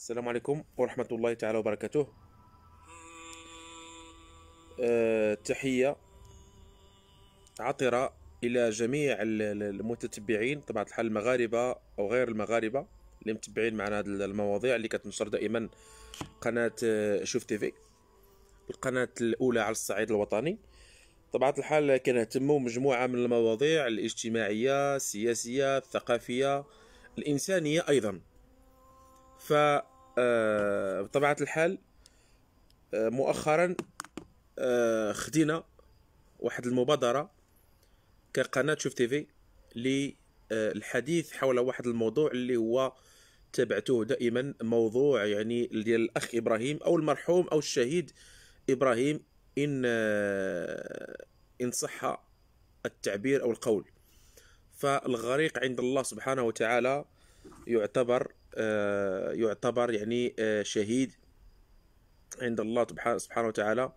السلام عليكم ورحمة الله تعالى وبركاته أه تحية عطرة إلى جميع المتتبعين طبعا الحال المغاربة أو غير المغاربة اللي متبعين معنا هذه المواضيع اللي كتنشر دائما قناة أه، شوف تيفي القناة الأولى على الصعيد الوطني طبعا الحال كنهتموا مجموعة من المواضيع الاجتماعية السياسية الثقافية الإنسانية أيضا ف آه، بطبيعه الحال آه، مؤخرا آه، خدينا واحد المبادره كقناه شوف تيفي للحديث حول واحد الموضوع اللي هو تابعته دائما موضوع يعني ديال الاخ ابراهيم او المرحوم او الشهيد ابراهيم ان ان صح التعبير او القول فالغريق عند الله سبحانه وتعالى يعتبر آه، يعتبر يعني آه، شهيد عند الله سبحانه وتعالى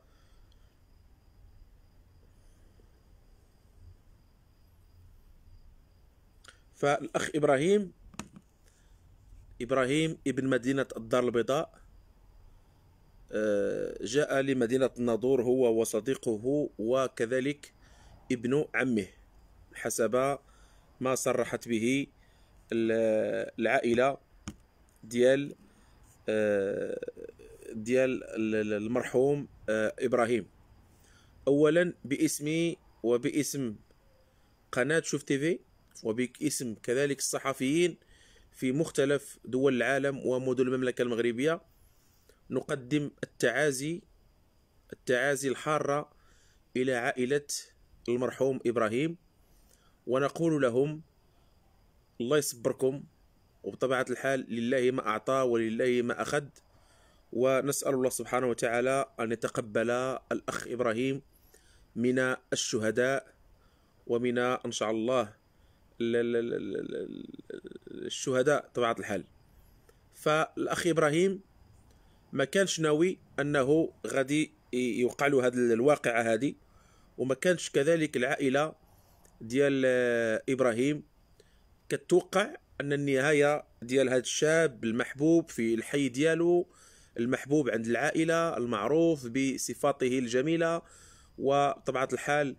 فالأخ إبراهيم إبراهيم ابن مدينة الدار البيضاء آه، جاء لمدينة الناظور هو وصديقه وكذلك ابن عمه حسب ما صرحت به العائلة ديال آه، ديال المرحوم آه، ابراهيم اولا باسمي وباسم قناه شوف تيفي وباسم كذلك الصحفيين في مختلف دول العالم ومدن المملكه المغربيه نقدم التعازي التعازي الحاره الى عائله المرحوم ابراهيم ونقول لهم الله يصبركم وبطبيعة الحال لله ما أعطى ولله ما أخذ ونسأل الله سبحانه وتعالى أن يتقبل الأخ إبراهيم من الشهداء ومن إن شاء الله الشهداء طبعا الحال فالأخ إبراهيم ما كانش ناوي أنه غادي يوقع له هذا الواقعة هذه وما كانش كذلك العائلة ديال إبراهيم كتوقع ان النهايه ديال هذا الشاب المحبوب في الحي ديالو المحبوب عند العائله المعروف بصفاته الجميله وطبعا الحال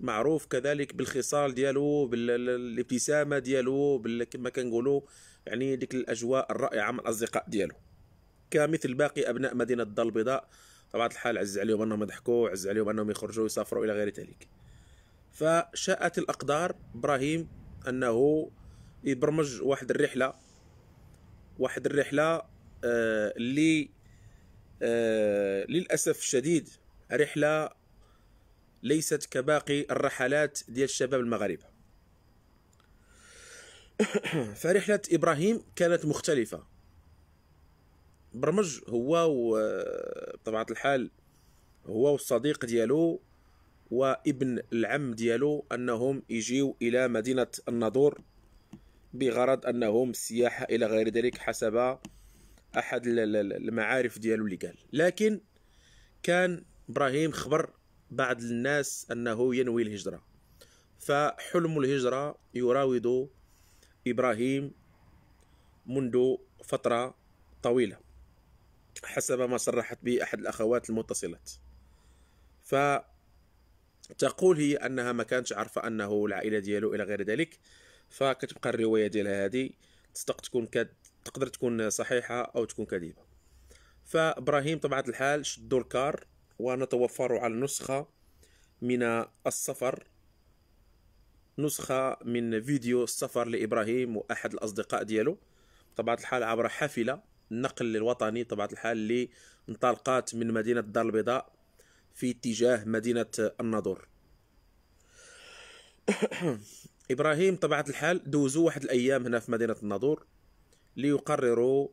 معروف كذلك بالخصال ديالو بالابتسامه ديالو كما كنقولوا يعني ديك الاجواء الرائعه من الاصدقاء ديالو كمثل باقي ابناء مدينه الدار البيضاء طبعا الحال عز عليهم انهم يضحكوا عز عليهم انهم يخرجوا يسافروا الى غير ذلك فشاءت الاقدار ابراهيم انه يبرمج واحد الرحله واحد الرحله آه، اللي آه، للاسف الشديد رحله ليست كباقي الرحلات ديال الشباب المغاربه فرحله ابراهيم كانت مختلفه برمج هو بطبيعه الحال هو والصديق ديالو وابن العم ديالو انهم يجيو الى مدينه الناظور بغرض انهم السياحه الى غير ذلك حسب احد المعارف ديالو اللي قال لكن كان ابراهيم خبر بعض الناس انه ينوي الهجره فحلم الهجره يراود ابراهيم منذ فتره طويله حسب ما صرحت به احد الاخوات المتصلات ف تقول هي انها ما كانتش عارفه انه العائله ديالو الى غير ذلك فكتبقى الروايه ديالها هذه تصدق تكون كد... تقدر تكون صحيحه او تكون كذبه فابراهيم طبعا الحال شدوا الكار ونتوفر على نسخه من السفر نسخه من فيديو السفر لابراهيم واحد الاصدقاء ديالو طبعا الحال عبر حافله النقل الوطني طبعا الحال اللي انطلقت من مدينه الدار البيضاء في اتجاه مدينه الناظور ابراهيم طبيعه الحال دوزوا واحد الايام هنا في مدينه الناظور ليقرروا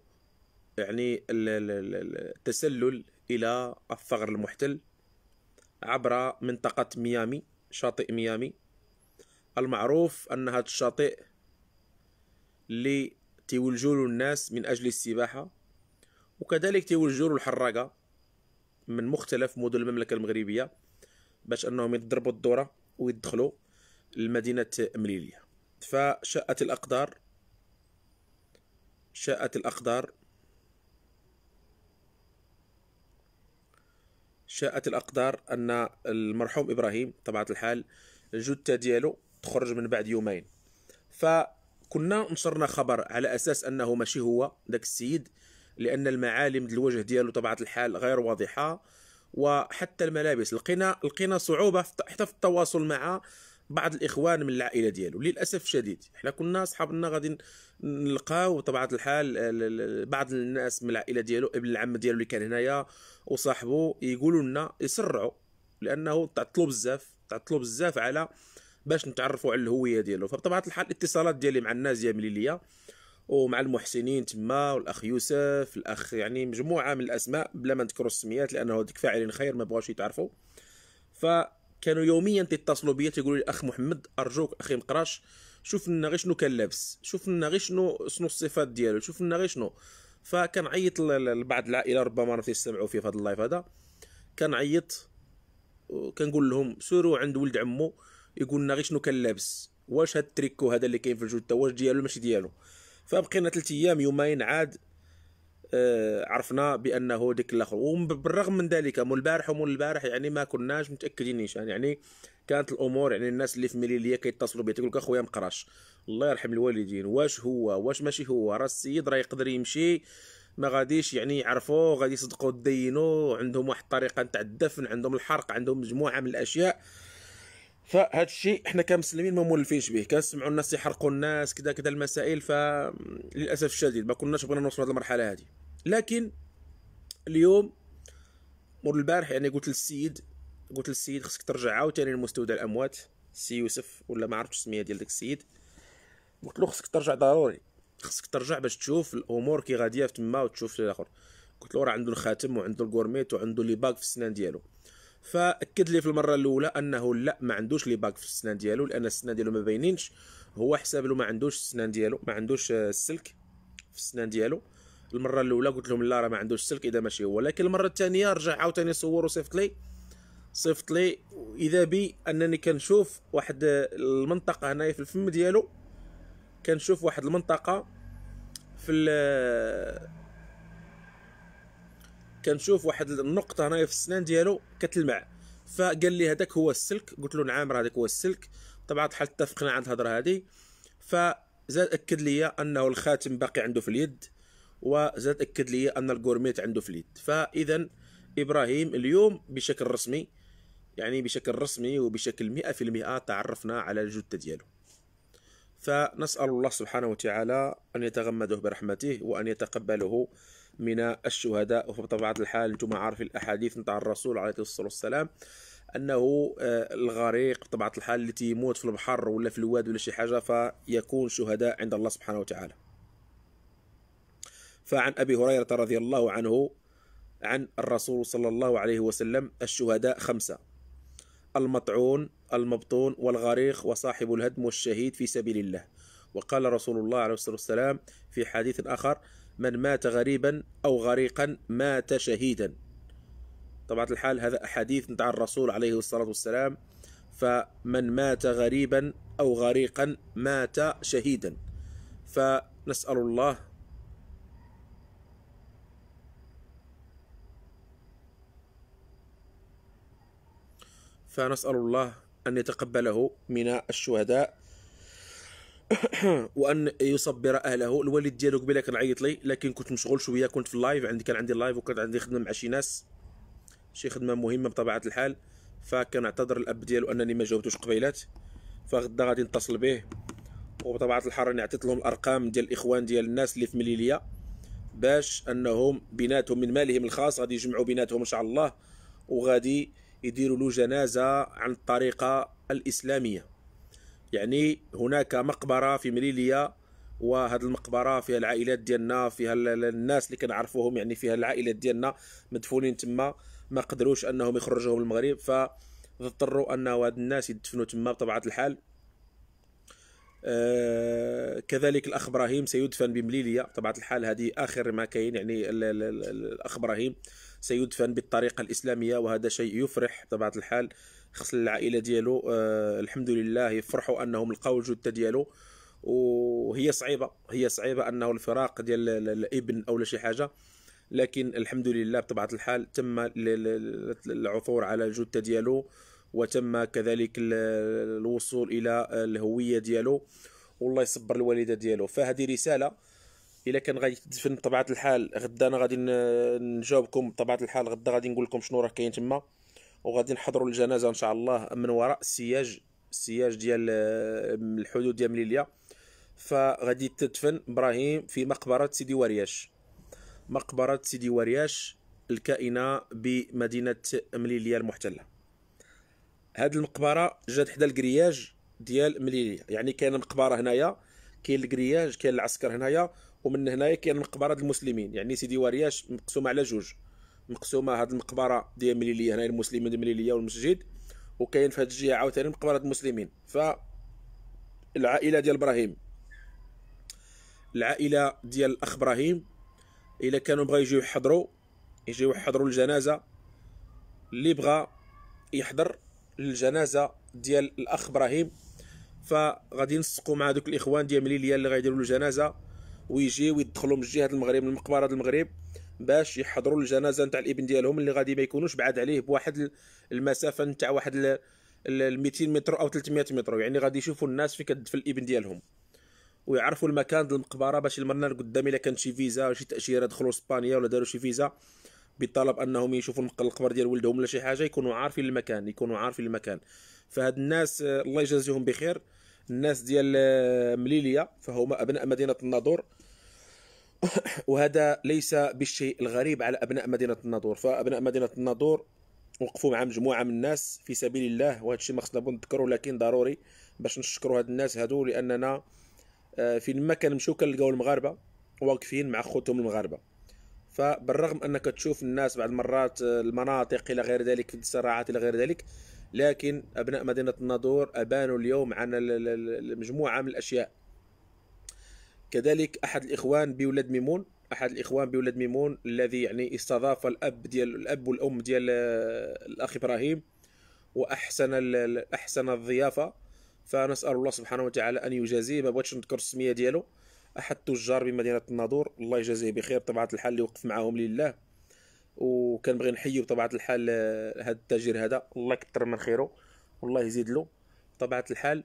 يعني التسلل الى الثغر المحتل عبر منطقه ميامي شاطئ ميامي المعروف ان هذا الشاطئ اللي تيولجوا الناس من اجل السباحه وكذلك تيولجوا الحراقه من مختلف مدن المملكه المغربيه باش انهم يضربوا الدوره ويدخلوا لمدينة مليلية فشاءت الأقدار شاءت الأقدار شاءت الأقدار أن المرحوم إبراهيم طبعة الحال الجثة ديالو تخرج من بعد يومين فكنا نشرنا خبر على أساس أنه ماشي هو ذاك السيد لأن المعالم الوجه ديالو طبعة الحال غير واضحة وحتى الملابس لقينا لقينا صعوبة حتى في التواصل مع بعض الاخوان من العائله ديالو للاسف الشديد حنا كنا صحابنا غادي نلقاو بطبيعه الحال بعض الناس من العائله ديالو ابن العم ديالو اللي كان هنايا وصاحبه يقولوا لنا يسرعوا لانه تعطلوا بزاف تعطلوا بزاف على باش نتعرفوا على الهويه ديالو فبطبيعه الحال الاتصالات ديالي مع الناس ديال ليا ومع المحسنين تما والاخ يوسف الاخ يعني مجموعه من الاسماء بلا ما نذكروا السميات لانه ديك فاعلين خير ما بغاوش يتعرفوا ف كانوا يوميا تتصلوا بيا تيقولوا لي اخ محمد ارجوك اخي مقراش شوف لنا غير شنو كان لابس شوف لنا غير شنو شنو الصفات ديالو شوف لنا غير شنو فكنعيط لبعض العائله ربما راه تيستمعوا في هذا اللايف هذا كنعيط كنقول لهم سيروا عند ولد عمو يقول لنا غير شنو كان لابس واش هاد التريكو هذا اللي كاين في الجوده واش ديالو ماشي ديالو فبقينا ثلاث ايام يومين عاد آه، عرفنا بانه ديك الاخر وبالرغم من ذلك مول البارح ومول البارح يعني ما كناش متاكدين نيشان يعني كانت الامور يعني الناس اللي في مليليه كيتصلوا بي تقول لك اخويا مقراش الله يرحم الوالدين واش هو واش ماشي هو راه السيد راه يقدر يمشي ما غاديش يعني يعرفوا غادي يصدقوا دينو عندهم واحد الطريقه تاع الدفن عندهم الحرق عندهم مجموعه من الاشياء فهاد الشيء حنا كمسلمين ما مولفينش به كنسمعوا الناس يحرقوا الناس كذا كذا المسائل فللاسف الشديد ما كناش بغينا نوصلوا لهذه المرحله هذه لكن اليوم مور البارح يعني قلت للسيد قلت للسيد خصك ترجع عاوتاني لمستودع الاموات سي يوسف ولا ما عرفتش السميه ديال داك السيد قلت له خصك ترجع ضروري خصك ترجع باش تشوف الامور كي غاديه في تما وتشوف الاخر قلت له راه عنده الخاتم وعنده الكورميت وعنده لي باك في السنان ديالو فاكد لي في المره الاولى انه لا ما عندوش لي باك في السنان ديالو لان السنان ديالو ما باينينش هو حساب له ما عندوش السنان ديالو ما عندوش آه، السلك في السنان ديالو المره الاولى قلت لهم لا راه ما عندوش السلك اذا ماشي هو لكن المره الثانيه رجع عاوتاني صور وصيفط لي صيفط لي اذا بي انني كنشوف واحد آه، المنطقه هنايا في الفم ديالو كنشوف واحد المنطقه في آه، كنشوف واحد النقطه هنايا في السنان ديالو كتلمع فقال لي هذاك هو السلك قلت له نعم راه هذاك هو السلك طبعا بحال اتفقنا على الهضره هذه فزاد اكد لي انه الخاتم باقي عنده في اليد وزاد اكد لي ان الكورميت عنده في اليد فاذا ابراهيم اليوم بشكل رسمي يعني بشكل رسمي وبشكل 100% تعرفنا على الجثه ديالو فنسال الله سبحانه وتعالى ان يتغمده برحمته وان يتقبله من الشهداء وبطبيعة الحال أنتم عارفين الأحاديث نتاع الرسول عليه الصلاة والسلام انه آه، الغريق بطبيعه الحال اللي تيموت في البحر ولا في الواد ولا شي حاجه فيكون شهداء عند الله سبحانه وتعالى فعن ابي هريره رضي الله عنه عن الرسول صلى الله عليه وسلم الشهداء خمسه المطعون المبطون والغريق وصاحب الهدم والشهيد في سبيل الله وقال رسول الله عليه الصلاه والسلام في حديث اخر من مات غريبا أو غريقا مات شهيدا طبعا الحال هذا أحاديث نتاع الرسول عليه الصلاة والسلام فمن مات غريبا أو غريقا مات شهيدا فنسأل الله فنسأل الله أن يتقبله من الشهداء وان يصبر اهله الوالد ديالو قبيله كان عيط لي لكن كنت مشغول شويه كنت في اللايف عندي كان عندي لايف وكان عندي خدمه مع شي ناس شي خدمه مهمه بطبيعه الحال فكان اعتذر الاب ديالو انني ما جاوبتوش قبيلات فغدا غادي نتصل به وبطبيعه الحال راني عطيت لهم الارقام ديال الاخوان ديال الناس اللي في مليليه باش انهم بيناتهم من مالهم الخاص غادي يجمعوا بيناتهم ان شاء الله وغادي يديروا له جنازه عن الطريقه الاسلاميه يعني هناك مقبره في مليليه وهذه المقبره فيها العائلات ديالنا فيها الناس اللي كنعرفوهم يعني فيها العائلات ديالنا مدفونين تما ما قدروش انهم يخرجوهم المغرب فاضطروا ان هاد الناس يدفنوا تما بطبيعه الحال آه كذلك الاخ ابراهيم سيدفن بمليليه طبعا الحال هذه اخر ما كاين يعني الاخ ابراهيم سيدفن بالطريقه الاسلاميه وهذا شيء يفرح طبعا الحال خص العائله ديالو آه الحمد لله يفرحوا انهم لقاو الجثه ديالو وهي صعيبه هي صعيبه انه الفراق ديال الابن او شي حاجه لكن الحمد لله بطبيعه الحال تم العثور على الجثه ديالو وتم كذلك الوصول الى الهويه ديالو والله يصبر الوالده ديالو فهذه رساله الا كان غادي تدفن بطبيعه الحال غدا انا غادي نجاوبكم بطبيعه الحال غدا غادي نقول لكم شنو راه كاين تما وغادي نحضروا الجنازه ان شاء الله من وراء السياج السياج ديال الحدود ديال مليليا فغادي تدفن ابراهيم في مقبره سيدي ورياش مقبره سيدي ورياش الكائنه بمدينه مليليا المحتله هاد المقبره جات حدا الكرياج ديال مليليا يعني كاين مقبره هنايا كاين الكرياج كاين العسكر هنايا ومن هنايا كاين مقبره المسلمين يعني سيدي ورياش مقسومه على جوج مقسومه هذه المقبره ديال المليليه هنا المسلمين المليليه والمسجد وكاين في هذه الجهه عاوتاني مقبره المسلمين ف العائله ديال ابراهيم العائله ديال الاخ ابراهيم الا كانوا بغاو يجيو يحضروا يجيو يحضروا الجنازه اللي بغا يحضر الجنازه ديال الاخ ابراهيم فغادي ينسقوا مع دوك الاخوان ديال مليليه اللي غيديروا الجنازه ويجيو يدخلوا من جهه المغرب من مقبره المغرب باش يحضروا الجنازه نتاع الابن ديالهم اللي غادي ما يكونوش بعاد عليه بواحد المسافه نتاع واحد ال 200 متر او 300 متر يعني غادي يشوفوا الناس في كدفن الابن ديالهم ويعرفوا المكان ديال المقبره باش المرنا لقدام الا كانت شي فيزا شي تاشيره دخلوا اسبانيا ولا داروا شي فيزا بطلب انهم يشوفوا القبر ديال ولدهم ولا شي حاجه يكونوا عارفين المكان يكونوا عارفين المكان فهاد الناس الله يجازيهم بخير الناس ديال آه، مليليه فهما ابناء مدينه الناظور وهذا ليس بالشيء الغريب على ابناء مدينه الناظور فابناء مدينه الناظور وقفوا مع مجموعه من الناس في سبيل الله وهذا الشيء ما خصنا نذكره لكن ضروري باش نشكروا هاد الناس هادو لاننا آه، في ما كنمشيو كنلقاو المغاربه واقفين مع خوتهم المغاربه فبالرغم انك تشوف الناس بعض المرات آه، المناطق الى غير ذلك في الصراعات الى غير ذلك لكن ابناء مدينه الناظور ابانوا اليوم عن مجموعه من الاشياء كذلك احد الاخوان بولاد ميمون احد الاخوان بولاد ميمون الذي يعني استضاف الاب ديال الاب والام ديال آه، الاخ ابراهيم واحسن احسن الضيافه فنسال الله سبحانه وتعالى ان يجازيه ما بغيتش نذكر السميه ديالو احد التجار بمدينه الناظور الله يجازيه بخير بطبيعه الحال اللي وقف معاهم لله وكنبغي نحيي بطبيعه الحال هذا آه، التاجر هذا الله يكثر من خيره والله يزيد له بطبيعه الحال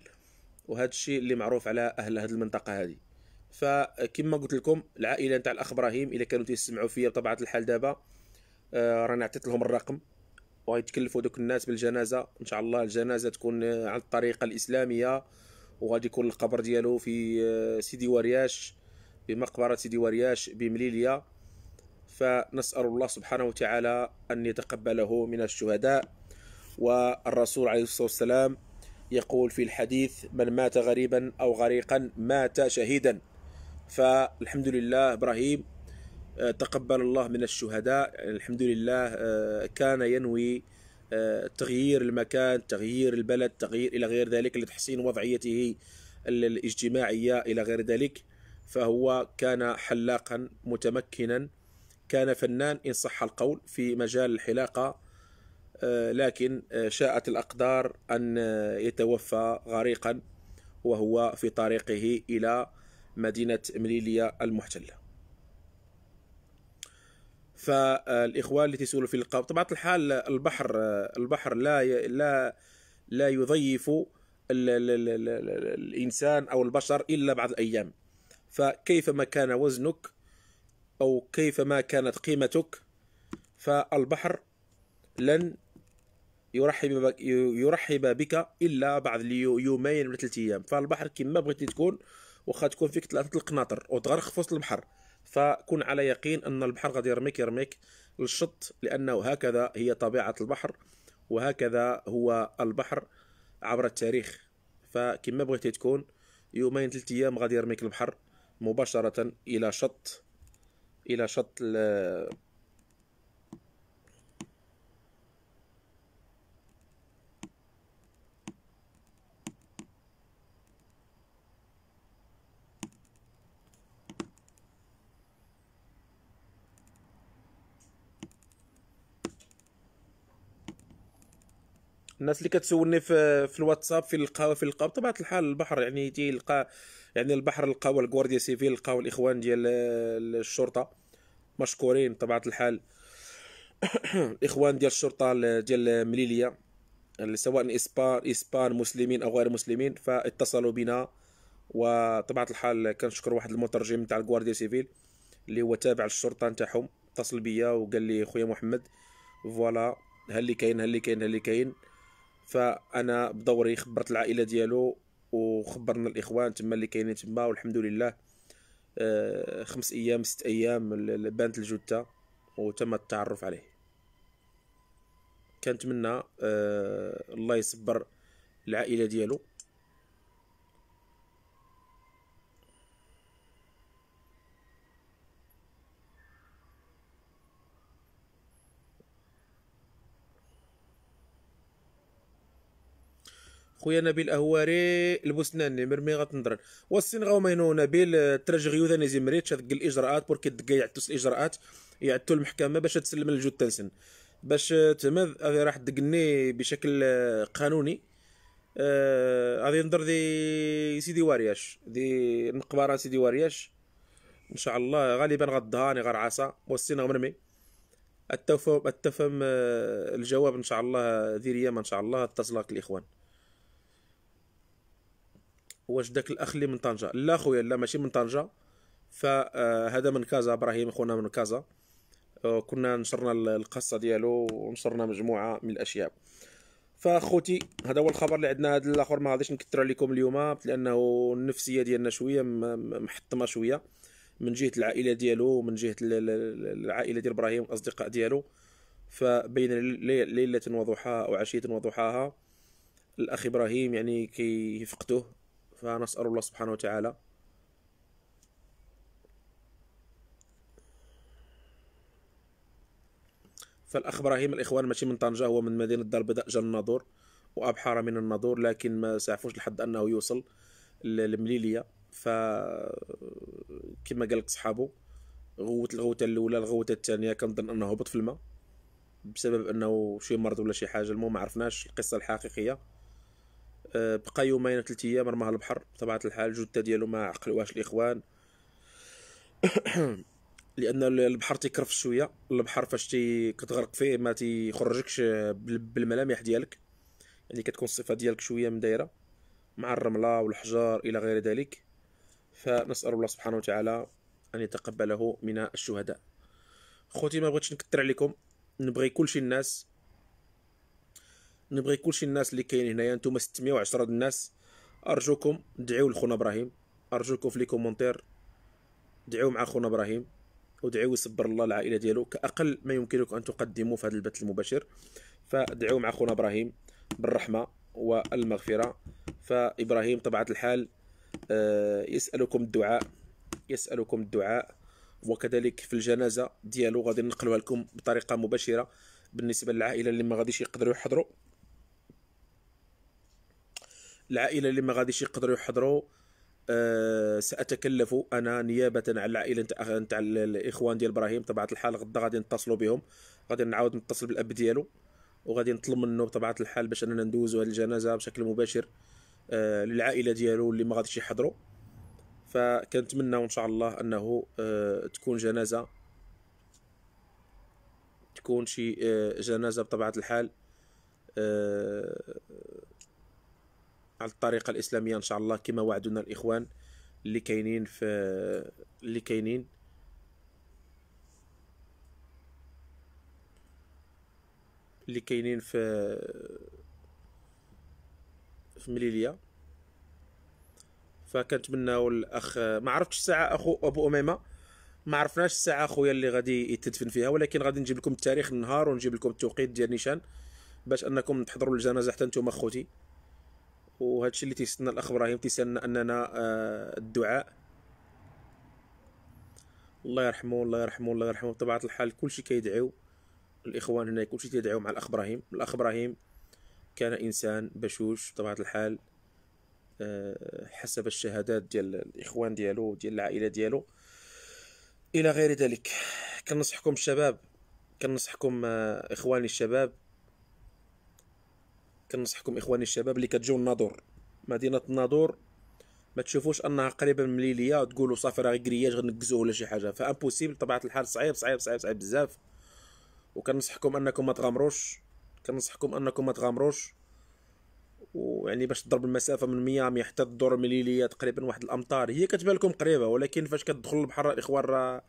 وهذا الشيء اللي معروف على اهل هذه المنطقه هذه فكما قلت لكم العائله نتاع الاخ ابراهيم الا كانوا تيسمعوا فيا بطبيعه الحال دابا آه، رانا عطيت لهم الرقم وغيتكلفوا دوك الناس بالجنازه ان شاء الله الجنازه تكون آه، على الطريقه الاسلاميه وغادي يكون القبر ديالو في آه، سيدي ورياش بمقبره سيدي ورياش بمليليه فنسال الله سبحانه وتعالى ان يتقبله من الشهداء والرسول عليه الصلاه والسلام يقول في الحديث من مات غريبا او غريقا مات شهيدا فالحمد لله ابراهيم آه، تقبل الله من الشهداء الحمد لله آه، كان ينوي آه، تغيير المكان تغيير البلد تغيير الى غير ذلك لتحسين وضعيته الاجتماعيه الى غير ذلك فهو كان حلاقا متمكنا كان فنان ان صح القول في مجال الحلاقه لكن شاءت الاقدار ان يتوفى غريقا وهو في طريقه الى مدينة مليلية المحتلة فالإخوان التي سولوا في اللقاء طبعا الحال البحر البحر لا لا لا يضيف الإنسان أو البشر إلا بعض الأيام ما كان وزنك أو كيف ما كانت قيمتك فالبحر لن يرحب يرحب بك الا بعد يومين ولا ثلاثة ايام فالبحر كما بغيت تكون واخا تكون فيك ثلاثه القناطر وتغرق في وسط البحر فكن على يقين ان البحر غادي يرميك يرميك للشط لانه هكذا هي طبيعه البحر وهكذا هو البحر عبر التاريخ فكما بغيتي تكون يومين ثلاثة ايام غادي يرميك البحر مباشره الى شط الى شط الناس اللي كتسولني في في الواتساب في القهوه في القهوه بطبيعه الحال البحر يعني تيلقى يعني البحر لقاو الكوارديا سيفيل لقاو الاخوان ديال الشرطه مشكورين بطبيعه الحال الاخوان ديال الشرطه ديال اللي سواء اسبان اسبان مسلمين او غير مسلمين فاتصلوا بنا وطبيعه الحال كنشكر واحد المترجم تاع الكوارديا سيفيل اللي هو تابع للشرطه نتاعهم اتصل بيا وقال لي خويا محمد فوالا هاللي اللي كاين هاللي اللي كاين هاللي اللي كاين فانا بدوري خبرت العائله ديالو وخبرنا الاخوان تما اللي كاينين تما والحمد لله آه، خمس ايام ست ايام بانت الجثه وتم التعرف عليه كنتمنى آه، الله يصبر العائله ديالو خويا نبيل اهواري البسناني مرمي غتنضرن والسين غومينو نبيل ترج غيوذا نزيمريتش هذك الاجراءات بوركي الدكا يعتوس الاجراءات يعتو المحكمه باش تسلم الجو تنسن باش تما راح دقني بشكل آه، قانوني غادي آه نضر دي سيدي وارياش دي المقبره سيدي وارياش ان شاء الله غالبا غدهاني غير عصا والسين غمرمي التفهم التفهم آه، الجواب ان شاء الله ذي ريامه ان شاء الله اتصلك الاخوان واش داك الاخ اللي من طنجه لا خويا لا ماشي من طنجه فهذا آه، من كازا ابراهيم خونا من كازا آه، كنا نشرنا القصه ديالو ونشرنا مجموعه من الاشياء فاخوتي هذا هو الخبر اللي عندنا هذا الاخر ما غاديش نكثر عليكم اليوم لانه النفسيه ديالنا شويه محطمه شويه من جهه العائله ديالو من جهه العائله ديال ابراهيم الاصدقاء ديالو فبين ليله وضحاها عشيه وضحاها الاخ ابراهيم يعني كيفقدوه فنسأل الله سبحانه وتعالى فالاخ ابراهيم الاخوان ماشي من طنجه هو من مدينه دار البيضاء جا الناظور وابحر من الناظور لكن ما سعفوش لحد انه يوصل لمليليه ف كما قال لك صحابو غوت الغوته الاولى الغوته الثانيه كنظن انه هبط في الماء بسبب انه شي مرض ولا شي حاجه المهم ما عرفناش القصه الحقيقيه بقى يومين ثلاث ايام رماها البحر بطبيعه الحال الجثه ديالو ما عقلوهاش الاخوان لان البحر تيكرف شويه البحر فاش تي كتغرق فيه ما تيخرجكش بالملامح ديالك يعني كتكون الصفه ديالك شويه مدايره مع الرمله والحجار الى غير ذلك فنسال الله سبحانه وتعالى ان يتقبله من الشهداء خوتي ما بغيتش نكثر عليكم نبغي كلشي الناس نبغي كلشي الناس اللي كاين هنايا نتوما 610 الناس ارجوكم دعيو لخونا ابراهيم ارجوكم في لي كومونتير دعيو مع خونا ابراهيم ودعيو يصبر الله العائله ديالو كاقل ما يمكنك ان تقدموا في هذا البث المباشر فدعيو مع خونا ابراهيم بالرحمه والمغفره فابراهيم طبعا الحال آه، يسالكم الدعاء يسالكم الدعاء وكذلك في الجنازه ديالو غادي ننقلوها لكم بطريقه مباشره بالنسبه للعائله اللي ما غاديش يقدروا يحضروا العائله اللي ما غاديش يقدروا يحضروا أه ساتكلف انا نيابه على العائله نتاع الاخوان ديال ابراهيم طبيعه الحال غدا غادي نتصلوا بهم غادي نعاود نتصل بالاب ديالو وغادي نطلب منه بطبيعه الحال باش اننا ندوزوا هذه الجنازه بشكل مباشر أه للعائله ديالو اللي ما غاديش يحضروا فكنتمنى ان شاء الله انه أه تكون جنازه تكون شي آه، جنازه بطبيعه الحال آه، على الطريقه الاسلاميه ان شاء الله كما وعدونا الاخوان اللي كاينين في اللي كاينين اللي كاينين في في مليليه فكنتمناو الاخ ما عرفتش الساعه اخو ابو اميمه ما عرفناش الساعه اخويا اللي غادي يتدفن فيها ولكن غادي نجيب لكم التاريخ النهار ونجيب لكم التوقيت ديال نيشان باش انكم تحضروا الجنازه حتى نتوما خوتي وهذا الشيء اللي تيستنى الاخ ابراهيم تيستنى اننا آه، الدعاء الله يرحمه الله يرحمه الله يرحمه بطبيعه الحال كلشي كيدعيو الاخوان هنا كلشي تيدعيو مع الاخ ابراهيم الاخ ابراهيم كان انسان بشوش بطبيعه الحال آه، حسب الشهادات ديال الاخوان ديالو ديال العائله ديالو الى غير ذلك كنصحكم الشباب كنصحكم آه، اخواني الشباب كنصحكم اخواني الشباب اللي كتجيو الناظور مدينه الناظور ما تشوفوش انها قريبه من مليليه تقولوا صافي راه غرياج غنكزوه ولا شي حاجه فامبوسيبل طبعا الحال صعيب صعيب صعيب صعيب بزاف وكنصحكم انكم ما تغامروش كنصحكم انكم ما تغامروش ويعني باش تضرب المسافه من ميامي حتى الدور مليليه تقريبا واحد الامطار هي كتبان لكم قريبه ولكن فاش كتدخل البحر الاخوان راه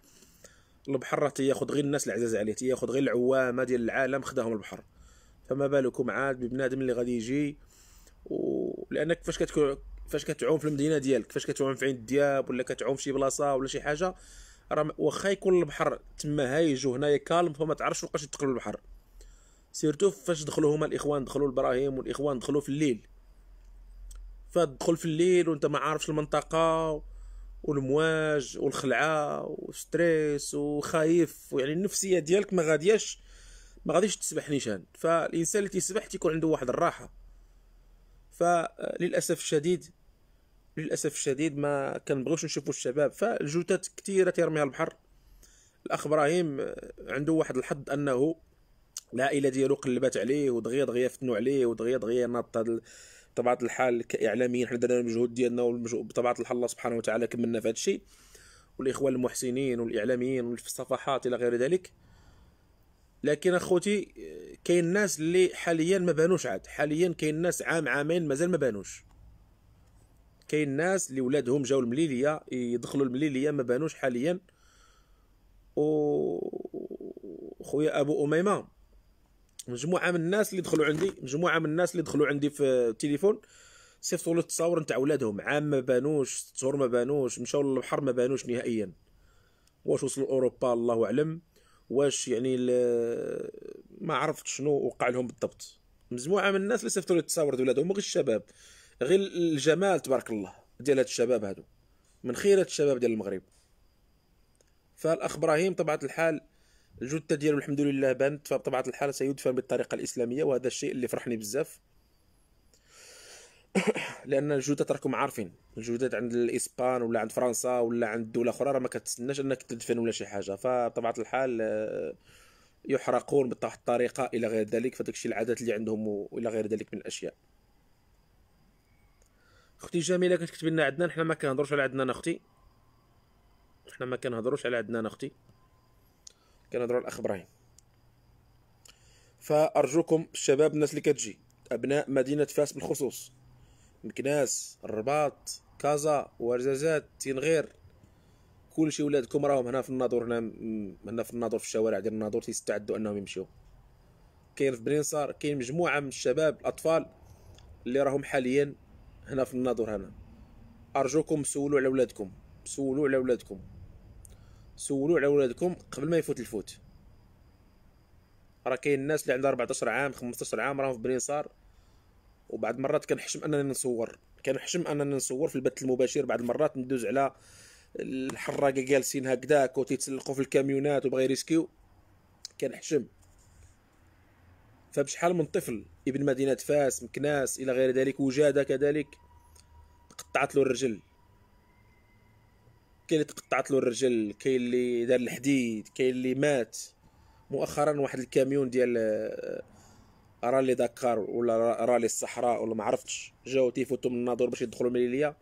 البحر راه تياخذ غير الناس العزاز عليه تياخذ غير العوامه ديال العالم خداهم البحر فما بالكم عاد ببنادم اللي غادي يجي ولانك فاش كتكون فاش كتعوم في المدينه ديالك فاش كتعوم في عين الدياب ولا كتعوم في شي بلاصه ولا شي حاجه راه واخا يكون البحر تما هايج وهنايا كالم فما تعرفش فوقاش تدخل البحر سيرتو فاش دخلوا هما الاخوان دخلوا البراهيم والاخوان دخلوا في الليل فدخل في الليل وانت ما عارفش المنطقه والمواج والخلعه والستريس وخايف ويعني النفسيه ديالك ما غادياش ما غاديش تسبح نيشان فالانسان اللي تيسبح تيكون عنده واحد الراحه فللاسف الشديد للاسف الشديد ما كنبغيوش نشوفوا الشباب فالجوتات كثيره تيرميها البحر الاخ ابراهيم آه، عنده واحد الحظ انه العائله ديالو قلبات عليه ودغيا دغيا فتنوا عليه ودغيا دغيا ناط هذا بطبيعه الحال كاعلاميين حنا درنا المجهود ديالنا وبطبيعه الحال الله سبحانه وتعالى كملنا في هذا الشيء والاخوان المحسنين والاعلاميين في الصفحات الى غير ذلك لكن اخوتي كاين ناس اللي حاليا ما بانوش عاد حاليا كاين ناس عام عامين مازال ما بانوش كاين ناس اللي ولادهم جاو المليليه يدخلوا المليليه ما بانوش حاليا و خويا ابو اميمه مجموعه من الناس اللي دخلوا عندي مجموعه من الناس اللي دخلوا عندي في التليفون صيفطوا لي التصاور نتاع ولادهم عام ما بانوش ست شهور ما بانوش مشاو للبحر ما بانوش نهائيا واش وصلوا اوروبا الله اعلم واش يعني ما عرفت شنو وقع لهم بالضبط مجموعه من الناس اللي صيفطوا لي التصاور هما غير الشباب غير الجمال تبارك الله ديال هاد الشباب هادو من خيره الشباب ديال المغرب فالاخ ابراهيم طبعه الحال الجثه ديالو الحمد لله بانت فبطبيعه الحال سيدفن بالطريقه الاسلاميه وهذا الشيء اللي فرحني بزاف لان الجودات راكم عارفين الجودات عند الاسبان ولا عند فرنسا ولا عند دوله اخرى راه ما كتسناش انك تدفن ولا شي حاجه فطبيعه الحال آه، يحرقون بطاحت الطريقه الى غير ذلك فداك الشيء العادات اللي عندهم والى غير ذلك من الاشياء اختي جميله كتكتب لنا عدنان حنا ما كنهضروش على عدنان اختي حنا ما كنهضروش على عدنان اختي كنهضروا على الاخ ابراهيم فارجوكم الشباب الناس اللي كتجي ابناء مدينه فاس بالخصوص مكناس الرباط كازا ورزازات تينغير كلشي ولادكم راهم هنا في الناظور هنا هنا في الناظور في الشوارع ديال الناظور تيستعدوا انهم يمشيو كاين في برينصار كاين مجموعه من الشباب الاطفال اللي راهم حاليا هنا في الناظور هنا ارجوكم سولوا على ولادكم سولوا على ولادكم سولوا على ولادكم قبل ما يفوت الفوت راه كاين الناس اللي عندها 14 عام 15 عام راهم في برينصار وبعض المرات كنحشم انني نصور كنحشم انني نصور في البث المباشر بعض المرات ندوز على الحراقه جالسين هكذاك وتيتسلقوا في الكاميونات وبغى يريسكيو كنحشم فبشحال من طفل ابن مدينه فاس مكناس الى غير ذلك وجاده كذلك تقطعت له الرجل كاين اللي تقطعت له الرجل كاين اللي دار الحديد كاين اللي مات مؤخرا واحد الكاميون ديال رالي دكار ولا رالي الصحراء ولا ما عرفتش جاو تيفوتو من الناظور باش يدخلوا من ليليا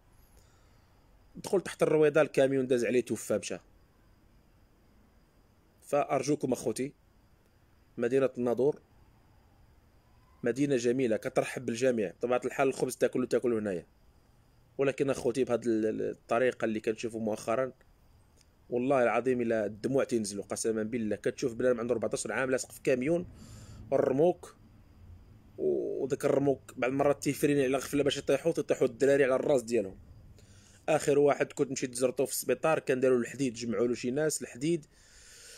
دخل تحت الرويضه الكاميون داز عليه توفى مشى فارجوكم اخوتي مدينه الناظور مدينه جميله كترحب بالجميع طبعا الحال الخبز تاكلو تاكلو هنايا ولكن اخوتي بهذه الطريقه اللي كنشوفو مؤخرا والله العظيم الا الدموع تنزلوا قسما بالله كتشوف بنادم عنده 14 عام لاصق في كاميون الرموك وذاك الرموك بعض المرات تيفرين على غفله باش يطيحوا تيطيحوا الدراري على الراس ديالهم اخر واحد كنت مشيت زرتو في السبيطار كان داروا الحديد جمعوا له شي ناس الحديد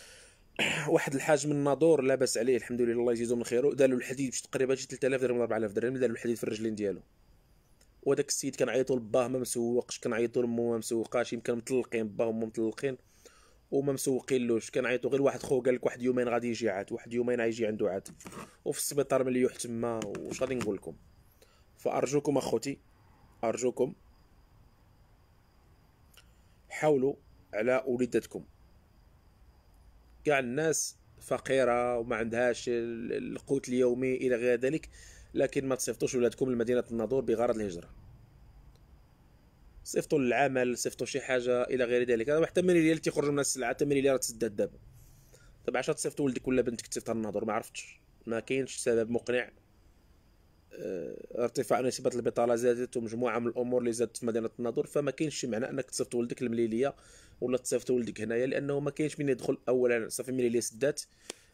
واحد الحاج من الناظور لاباس عليه الحمد لله الله يجزيهم من خيره داروا الحديد باش تقريبا شي 3000 درهم 4000 درهم داروا الحديد في الرجلين ديالو وداك السيد كنعيطو لباه ما مسوقش كنعيطوا لمو ما مسوقاش يمكن مطلقين باه ومو مطلقين وما مسوقينلوش كنعيطو غير واحد خو قالك واحد يومين غادي يجي عاد واحد يومين غيجي عنده عاد وفي السبيطار مليوح تما واش غادي نقول لكم فارجوكم اخوتي ارجوكم حاولوا على وليداتكم كاع الناس فقيره وما عندهاش القوت اليومي الى غير ذلك لكن ما تصيفطوش ولادكم لمدينه الناظور بغرض الهجره صيفطوا للعمل صيفطوا شي حاجه الى غير ذلك راه حتى 8 ريال تيخرجوا من السلعه حتى 8 ريال تسدد دابا دابا طيب عشان تصيفط ولدك ولا بنتك تصيفط الناظر ما عرفتش ما كاينش سبب مقنع آه، ارتفاع نسبة البطالة زادت ومجموعة من الأمور اللي زادت في مدينة الناظور فما كاينش معنى أنك تصيفط ولدك المليلية ولا تصيفط ولدك هنايا لأنه ما كاينش من يدخل أولا صافي المليلية سدات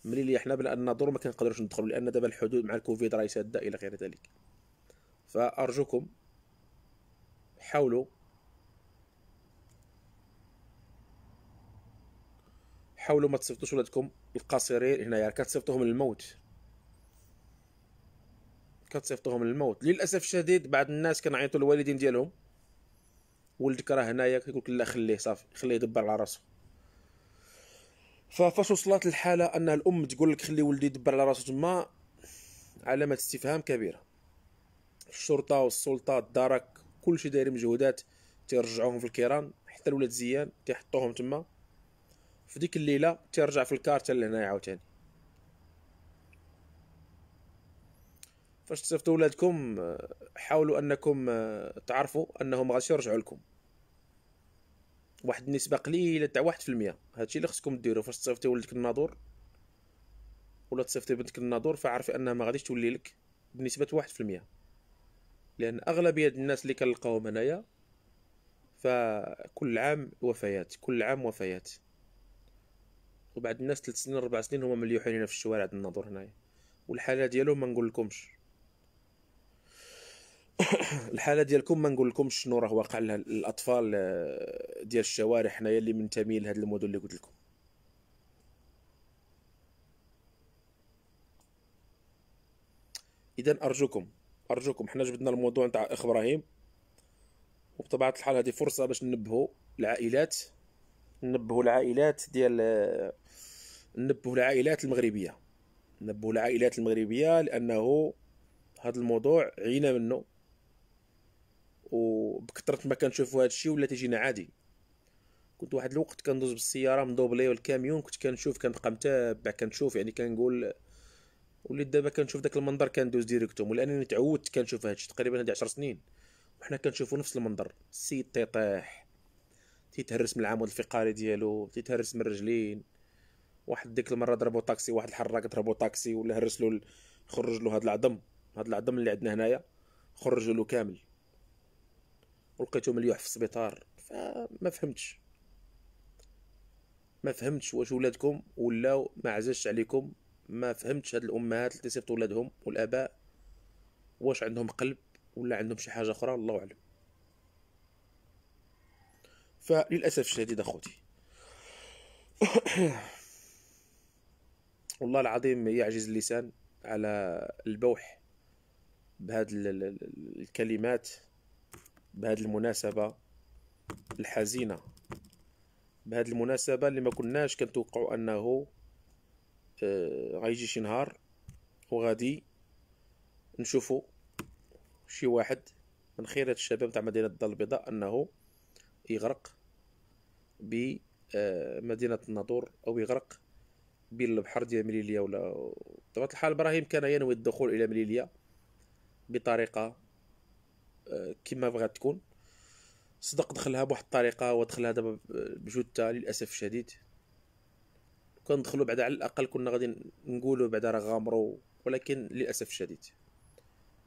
المليلية حنا بلا الناظور ما كنقدروش ندخلوا لأن دابا الحدود مع الكوفيد راهي سادة إلى غير ذلك فأرجوكم حاولوا حاولوا ما تصيفطوش ولادكم القصيرين هنايا يعني كتصيفطوهم للموت كتصيفطوهم للموت للاسف الشديد بعض الناس كنعيطوا للوالدين ديالهم ولدك راه هنايا كيقول لك لا خليه صافي خليه يدبر على راسو ففاش وصلت الحاله ان الام تقول لك خلي ولدي يدبر على راسو تما علامه استفهام كبيره الشرطه والسلطه الدرك كلشي داير مجهودات تيرجعوهم في الكيران حتى الولاد زيان تيحطوهم تما في ديك الليله تيرجع في الكار حتى لهنايا عاوتاني فاش تصيفطوا ولادكم آه، حاولوا انكم آه، تعرفوا انهم غادي يرجعوا لكم واحد النسبه قليله تاع واحد في المية هادشي اللي خصكم ديروه فاش تصيفطي ولدك الناظور ولا تصيفطي بنتك الناظور فعرفي انها ما غاديش تولي لك بنسبه واحد في المية لان اغلبيه الناس اللي كنلقاهم هنايا فكل عام وفيات كل عام وفيات وبعد الناس ثلاث سنين اربع سنين هما مليوحين هنا في الشوارع الناظور هنايا والحاله ديالهم ما نقول لكمش الحاله ديالكم ما نقول لكمش شنو راه واقع للاطفال آه، ديال الشوارع حنايا اللي منتميين لهاد المدن اللي قلت لكم اذا ارجوكم ارجوكم حنا جبدنا الموضوع نتاع اخ ابراهيم وبطبيعه الحال هذه فرصه باش ننبهوا العائلات نبهوا العائلات ديال نبهوا العائلات المغربيه نبهوا العائلات المغربيه لانه هذا الموضوع عينا منه وبكثرة ما كنشوفوا هذا الشيء ولا تيجينا عادي كنت واحد الوقت كندوز بالسياره مدوبلي والكاميون كنت كنشوف كنبقى متابع كنشوف يعني كنقول وليت دابا كنشوف داك المنظر كندوز ديريكتوم ولانني تعودت كنشوف هادشي تقريبا هادي 10 سنين وحنا كنشوفوا نفس المنظر السيد تيطيح تيتهرس من العمود الفقري ديالو تيتهرس من الرجلين واحد ديك المره ضربو طاكسي واحد الحراك ضربو طاكسي ولا هرس له خرج له هذا العظم هذا العظم اللي عندنا هنايا خرج له كامل ولقيته مليوح في السبيطار فما فهمتش ما فهمتش واش ولادكم ولاو ما عزش عليكم ما فهمتش هاد الامهات اللي تيصيفطوا ولادهم والاباء واش عندهم قلب ولا عندهم شي حاجه اخرى الله اعلم فللاسف الشديد اخوتي والله العظيم يعجز اللسان على البوح بهاد الكلمات بهاد المناسبة الحزينة بهاد المناسبة اللي ما كناش كنتوقعوا أنه آه، غيجي شي نهار وغادي نشوفوا شي واحد من خيرة الشباب تاع مدينة الدار البيضاء أنه يغرق بمدينة آه، الناطور أو يغرق بالبحر ديال مليليا ولا بطبيعة الحال إبراهيم كان ينوي الدخول إلى مليليا بطريقة آه، كما بغات تكون صدق دخلها بواحد الطريقة ودخلها دابا بجثة للأسف الشديد كون ندخلو بعدا على الأقل كنا غادي نقولو بعدا راه غامرو ولكن للأسف الشديد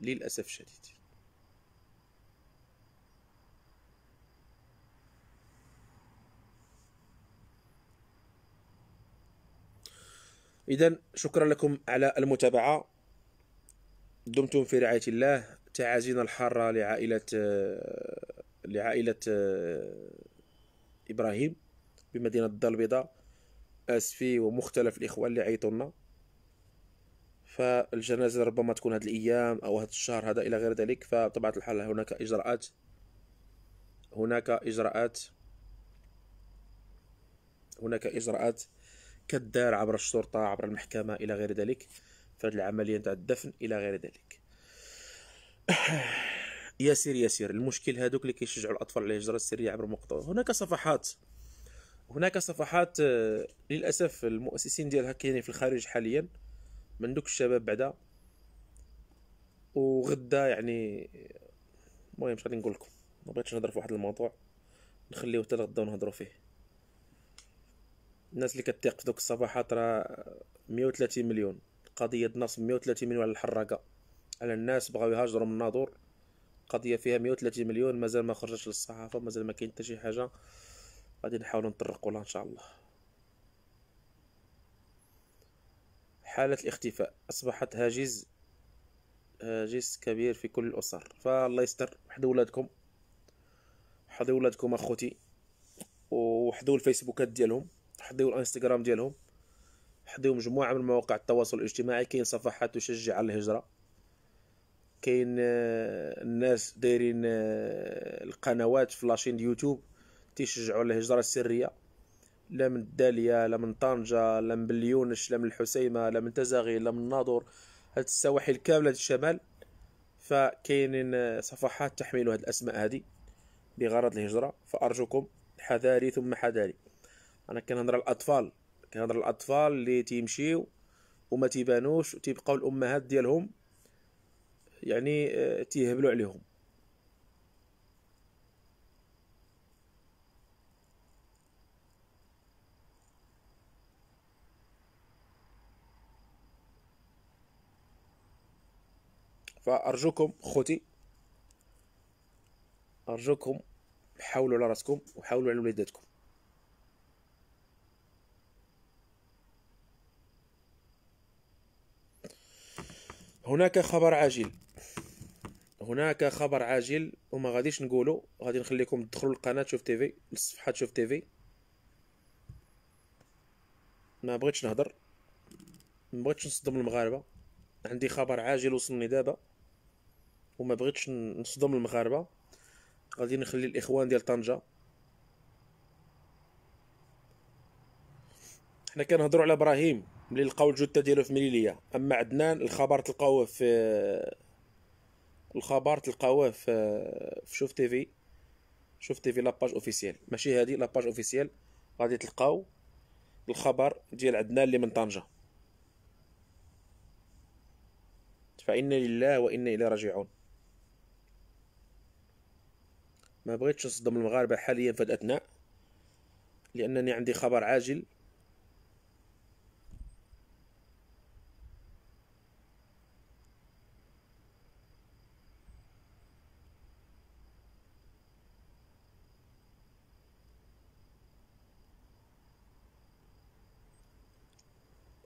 للأسف الشديد إذا شكرا لكم على المتابعة دمتم في رعاية الله تعازينا الحارة لعائلة لعائلة آه، إبراهيم بمدينة الدار البيضاء أسفي ومختلف الإخوان اللي عيطونا فالجنازة ربما تكون هذه الأيام أو هذا الشهر هذا إلى غير ذلك فطبعا الحال هناك إجراءات هناك إجراءات هناك إجراءات كدار عبر الشرطه عبر المحكمه الى غير ذلك فهاد العمليه نتاع الدفن الى غير ذلك ياسير ياسير المشكل هادوك اللي كيشجعوا الاطفال على الهجره السريه عبر مقطع هناك صفحات هناك صفحات آه، للاسف المؤسسين ديالها كاينين في الخارج حاليا من دوك الشباب بعدا وغدا يعني المهم مش غادي نقول لكم ما بغيتش نهضر في واحد الموضوع نخليه حتى لغدا ونهضروا فيه الناس اللي كتيق في دوك الصباحات راه 130 مليون قضيه نصب 130 مليون على الحراقه على الناس بغاو يهاجروا من الناظور قضيه فيها 130 مليون مازال ما خرجتش للصحافه مازال ما كاين حتى شي حاجه غادي نحاولوا نطرقوا لها ان شاء الله حالة الاختفاء أصبحت هاجز هاجس كبير في كل الأسر فالله يستر حدوا ولادكم حدوا ولادكم أخوتي وحدوا الفيسبوكات ديالهم حضيوا الانستغرام ديالهم حضيو مجموعه من مواقع التواصل الاجتماعي كاين صفحات تشجع على الهجره كاين آه، الناس دايرين آه، القنوات فلاشين يوتيوب تيشجعوا على الهجره السريه لا من الداليه لا من طنجه لا من بليونش لا من الحسيمه لا من تزاغي لا من الناظور هاد السواحل كامله ديال الشمال فكاينين آه، صفحات تحمل هاد الاسماء هذه بغرض الهجره فارجوكم حذاري ثم حذاري انا كنهضر على الاطفال كنهضر على الاطفال اللي تيمشيو وما تيبانوش وتيبقاو الامهات ديالهم يعني آه، تيهبلوا عليهم فارجوكم خوتي ارجوكم حاولوا على راسكم وحاولوا على وليداتكم هناك خبر عاجل هناك خبر عاجل وما غاديش نقولو غادي نخليكم تدخلوا للقناه تشوف تيفي للصفحه تشوف تيفي ما بغيتش نهضر ما بغيتش نصدم المغاربه عندي خبر عاجل وصلني دابا وما بغيتش نصدم المغاربه غادي نخلي الاخوان ديال طنجه حنا كنهضروا على ابراهيم ملي لقاو الجثه ديالو في مليليه اما عدنان الخبر تلقاوه في الخبر تلقاوه في, في شوف تيفي شوف تيفي لاباج اوفيسيال ماشي هادي لاباج اوفيسيال غادي تلقاو الخبر ديال عدنان اللي من طنجه فإنا لله وإنا إليه راجعون ما بغيتش نصدم المغاربه حاليا في الاثناء لانني عندي خبر عاجل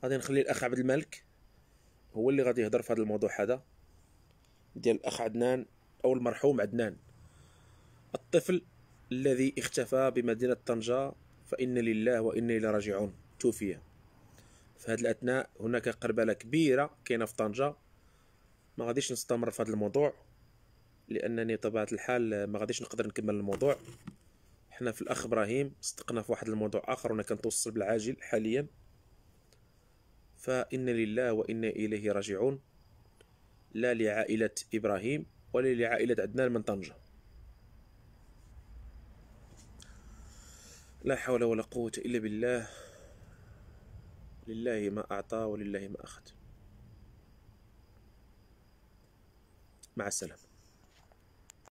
غادي نخلي الاخ عبد الملك هو اللي غادي يهضر في هذا الموضوع هذا ديال الاخ عدنان او المرحوم عدنان الطفل الذي اختفى بمدينة طنجة فإن لله وإنا إلى راجعون توفي في هذه الأثناء هناك قربلة كبيرة كاينة في طنجة ما غاديش نستمر في هذا الموضوع لأنني طبيعة الحال ما غاديش نقدر نكمل الموضوع حنا في الأخ إبراهيم صدقنا في واحد الموضوع آخر وأنا كنتوصل بالعاجل حاليا فإن لله وإنا إليه راجعون لا لعائلة إبراهيم ولا لعائلة عدنان من طنجة لا حول ولا قوة إلا بالله لله ما أعطى ولله ما أخذ مع السلامة